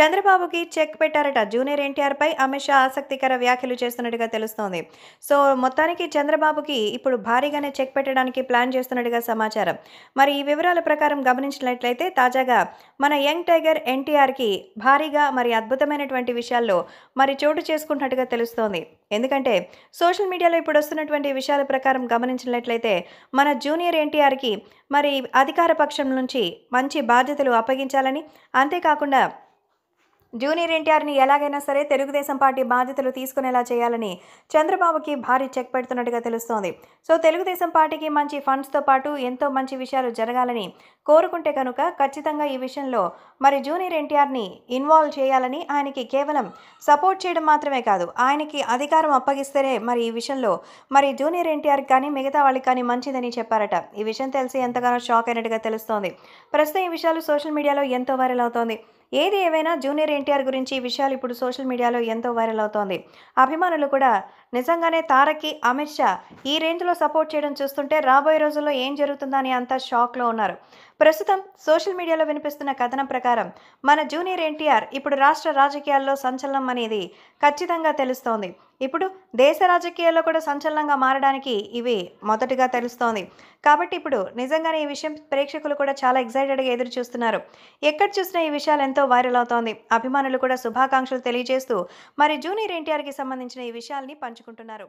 చంద్రబాబుకి చెక్ పెట్టారట జూనియర్ ఎన్టీఆర్పై అమిత్ షా ఆసక్తికర వ్యాఖ్యలు చేస్తున్నట్టుగా తెలుస్తోంది సో మొత్తానికి చంద్రబాబుకి ఇప్పుడు భారీగానే చెక్ పెట్టడానికి ప్లాన్ చేస్తున్నట్టుగా సమాచారం మరి ఈ వివరాల ప్రకారం గమనించినట్లయితే తాజాగా మన యంగ్ టైగర్ ఎన్టీఆర్కి భారీగా మరి అద్భుతమైనటువంటి విషయాల్లో మరి చోటు చేసుకుంటున్నట్టుగా తెలుస్తోంది ఎందుకంటే సోషల్ మీడియాలో ఇప్పుడు వస్తున్నటువంటి విషయాల ప్రకారం గమనించినట్లయితే మన జూనియర్ ఎన్టీఆర్కి మరి అధికార పక్షం నుంచి మంచి బాధ్యతలు అప్పగించాలని అంతేకాకుండా జూనియర్ ఎన్టీఆర్ని ఎలాగైనా సరే తెలుగుదేశం పార్టీ బాధ్యతలు తీసుకునేలా చేయాలని చంద్రబాబుకి భారీ చెక్ పెడుతున్నట్టుగా తెలుస్తోంది సో తెలుగుదేశం పార్టీకి మంచి ఫండ్స్తో పాటు ఎంతో మంచి విషయాలు జరగాలని కోరుకుంటే కనుక ఖచ్చితంగా ఈ విషయంలో మరి జూనియర్ ఎన్టీఆర్ని ఇన్వాల్వ్ చేయాలని ఆయనకి కేవలం సపోర్ట్ చేయడం మాత్రమే కాదు ఆయనకి అధికారం అప్పగిస్తేనే మరి ఈ విషయంలో మరి జూనియర్ ఎన్టీఆర్ కానీ మిగతా వాళ్ళకి కానీ మంచిదని చెప్పారట ఈ విషయం తెలిసి ఎంతగానో షాక్ అయినట్టుగా తెలుస్తోంది ప్రస్తుతం ఈ విషయాలు సోషల్ మీడియాలో ఎంతో వైరల్ అవుతోంది ఏది ఏవైనా జూనియర్ ఎన్టీఆర్ గురించి ఈ విషయాలు ఇప్పుడు సోషల్ మీడియాలో ఎంతో వైరల్ అవుతోంది అభిమానులు కూడా నిజంగానే తారక్కి అమిత్ షా ఈ రేంజ్లో సపోర్ట్ చేయడం చూస్తుంటే రాబోయే రోజుల్లో ఏం జరుగుతుందని అంతా షాక్లో ఉన్నారు ప్రస్తుతం సోషల్ మీడియాలో వినిపిస్తున్న కథనం ప్రకారం మన జూనియర్ ఎన్టీఆర్ ఇప్పుడు రాష్ట్ర రాజకీయాల్లో సంచలనం అనేది ఖచ్చితంగా తెలుస్తోంది ఇప్పుడు దేశ రాజకీయాల్లో కూడా సంచలనంగా మారడానికి ఇవి మొదటిగా తెలుస్తోంది కాబట్టి ఇప్పుడు నిజంగానే ఈ విషయం ప్రేక్షకులు కూడా చాలా ఎగ్జైటెడ్గా ఎదురు చూస్తున్నారు ఎక్కడ చూసినా ఈ విషయాలు ఎంతో వైరల్ అవుతోంది అభిమానులు కూడా శుభాకాంక్షలు తెలియజేస్తూ మరి జూనియర్ ఎన్టీఆర్కి సంబంధించిన ఈ విషయాల్ని పంచుకుంటున్నారు